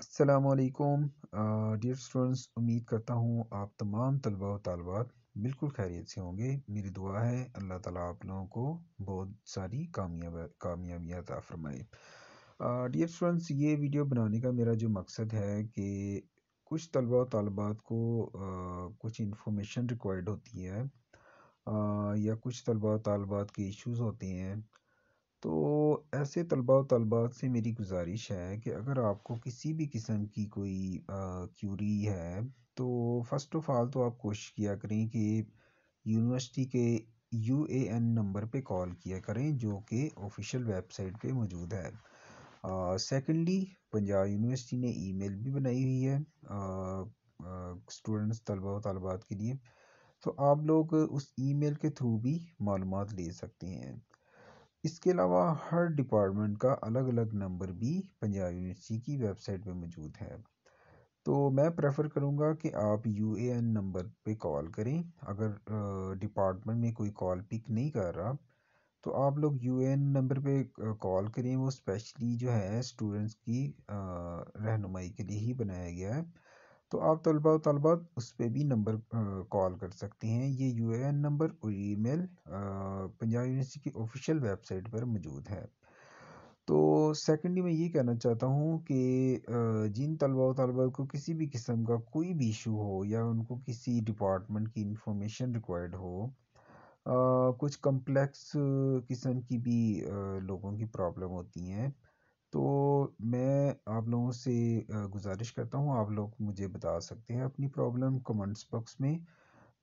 असलकुम dear students उम्मीद करता हूँ आप तमाम तलबा और तलबात बिल्कुल खैरियत से होंगे मेरी दुआ है अल्लाह ताला आप लोगों को बहुत सारी कामयाब कामयाबियाँ अता फरमाए डियर स्टूडेंट्स ये वीडियो बनाने का मेरा जो मकसद है कि कुछ तलबा और तलबात को आ, कुछ इन्फॉर्मेशन रिक्वायर्ड होती है आ, या कुछ तलबा और तलबात के इश्यूज़ होते हैं ऐसे तलबा तलबात से मेरी गुजारिश है कि अगर आपको किसी भी किस्म की कोई क्यूरी है तो फ़र्स्ट ऑफ़ आल तो आप कोशिश किया करें कि यूनिवर्सिटी के यू ए एन नंबर पर कॉल किया करें जो कि ऑफिशियल वेबसाइट पर मौजूद है सेकेंडली पंजाब यूनिवर्सिटी ने ई मेल भी बनाई हुई है स्टूडेंट्स तलबा तलबात के लिए तो आप लोग उस ई मेल के थ्रू भी मालूम ले सकते हैं इसके अलावा हर डिपार्टमेंट का अलग अलग नंबर भी पंजाब यूनिवर्सिटी की वेबसाइट पे मौजूद है तो मैं प्रेफर करूँगा कि आप यू ए एन नंबर पे कॉल करें अगर डिपार्टमेंट में कोई कॉल पिक नहीं कर रहा तो आप लोग यू ए एन नंबर पे कॉल करें वो स्पेशली जो है स्टूडेंट्स की रहनुमाई के लिए ही बनाया गया है तो आप तलबा तलबा उस पर भी नंबर कॉल कर सकते हैं ये यू नंबर और ईमेल पंजाब यूनिवर्सिटी की ऑफिशियल वेबसाइट पर मौजूद है तो सेकेंडली मैं ये कहना चाहता हूँ कि जिन तलबा तलबा को किसी भी किस्म का कोई भी इशू हो या उनको किसी डिपार्टमेंट की इंफॉर्मेशन रिक्वायर्ड हो आ, कुछ कम्प्लेक्स किस्म की भी आ, लोगों की प्रॉब्लम होती हैं तो मैं आप लोगों से गुजारिश करता हूँ आप लोग मुझे बता सकते हैं अपनी प्रॉब्लम कमेंट्स बॉक्स में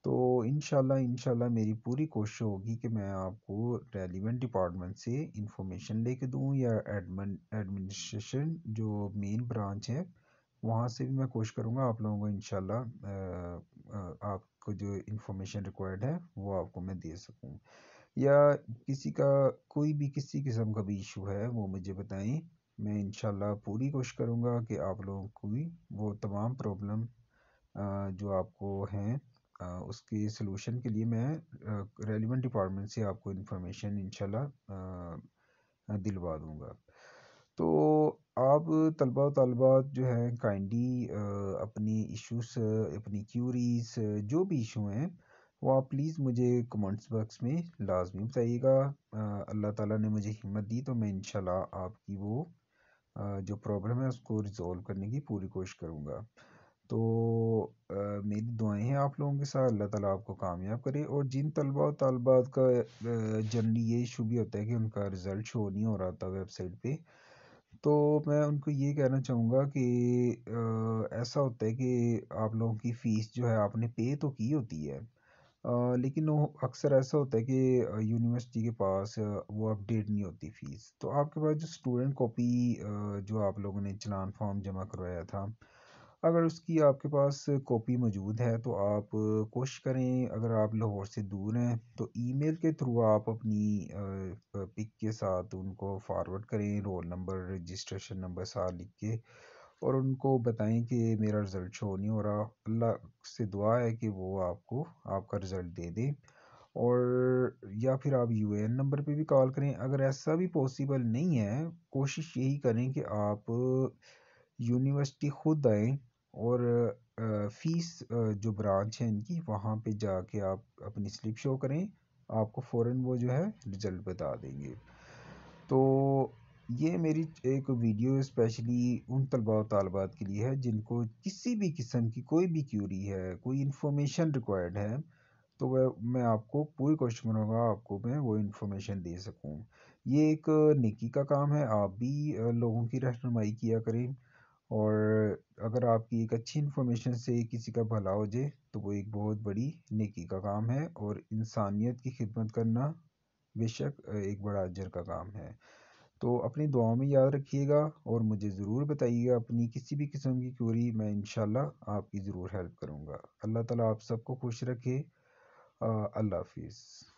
तो इनशाला इनशाला मेरी पूरी कोशिश होगी कि मैं आपको रेलिवेंट डिपार्टमेंट से इंफॉर्मेशन लेके दूँ या एडमिन एडमिनिस्ट्रेशन जो मेन ब्रांच है वहाँ से भी मैं कोशिश करूँगा आप लोगों को इनशाला आपको जो इंफॉर्मेशन रिक्वायर्ड है वो आपको मैं दे सकूँ या किसी का कोई भी किसी किस्म का भी इशू है वो मुझे बताएं मैं इंशाल्लाह पूरी कोशिश करूँगा कि आप लोगों की वो तमाम प्रॉब्लम जो आपको हैं उसके सलूशन के लिए मैं रेलिवेंट डिपार्टमेंट से आपको इन्फॉर्मेशन इंशाल्लाह दिलवा दूँगा तो आप तलबा तलबा जो हैं काइंडली अपनी इश्यूज अपनी क्यूरीज जो भी इशू हैं वो आप प्लीज़ मुझे कमेंट्स बॉक्स में लाजमी बताइएगा अल्लाह ताला ने मुझे हिम्मत दी तो मैं इंशाल्लाह आपकी वो जो प्रॉब्लम है उसको रिजॉल्व करने की पूरी कोशिश करूँगा तो आ, मेरी दुआएं हैं आप लोगों के साथ अल्लाह ताला आपको कामयाब करे और जिन तलबा और तलबात का जनरली ये इशू भी होता है कि उनका रिज़ल्ट शो नहीं हो रहा था वेबसाइट पे तो मैं उनको ये कहना चाहूँगा कि आ, ऐसा होता है कि आप लोगों की फ़ीस जो है आपने पे तो की होती है लेकिन वो अक्सर ऐसा होता है कि यूनिवर्सिटी के पास वो अपडेट नहीं होती फीस तो आपके पास जो स्टूडेंट कॉपी जो आप लोगों ने चलान फॉर्म जमा करवाया था अगर उसकी आपके पास कॉपी मौजूद है तो आप कोशिश करें अगर आप लाहौर से दूर हैं तो ईमेल के थ्रू आप अपनी पिक के साथ उनको फॉरवर्ड करें रोल नंबर रजिस्ट्रेशन नंबर साथ लिख के और उनको बताएं कि मेरा रिज़ल्ट शो नहीं हो रहा अल्लाह से दुआ है कि वो आपको आपका रिज़ल्ट दे दें और या फिर आप यू एन नंबर पे भी कॉल करें अगर ऐसा भी पॉसिबल नहीं है कोशिश यही करें कि आप यूनिवर्सिटी खुद आए और फ़ीस जो ब्रांच है इनकी वहाँ पे जाके आप अपनी स्लिप शो करें आपको फ़ौर वो जो है रिज़ल्ट बता देंगे तो ये मेरी एक वीडियो स्पेशली उन तलबा और तलबात के लिए है जिनको किसी भी किस्म की कोई भी क्यूरी है कोई इन्फॉर्मेशन रिक्वायर्ड है तो वह मैं आपको पूरी कोशिश करूँगा आपको मैं वो इन्फॉर्मेशन दे सकूँ ये एक निकी का काम है आप भी लोगों की रहनुमाई किया करें और अगर आपकी एक अच्छी इन्फॉर्मेशन से किसी का भला हो जाए तो वो एक बहुत बड़ी निकी का काम है और इंसानियत की खिदमत करना बेशक एक बड़ा अजर का काम है तो अपनी दुआओं में याद रखिएगा और मुझे ज़रूर बताइएगा अपनी किसी भी किस्म की क्यूरी मैं इन आपकी ज़रूर हेल्प करूँगा अल्लाह ताला आप सबको खुश रखे अल्लाह हाफिज़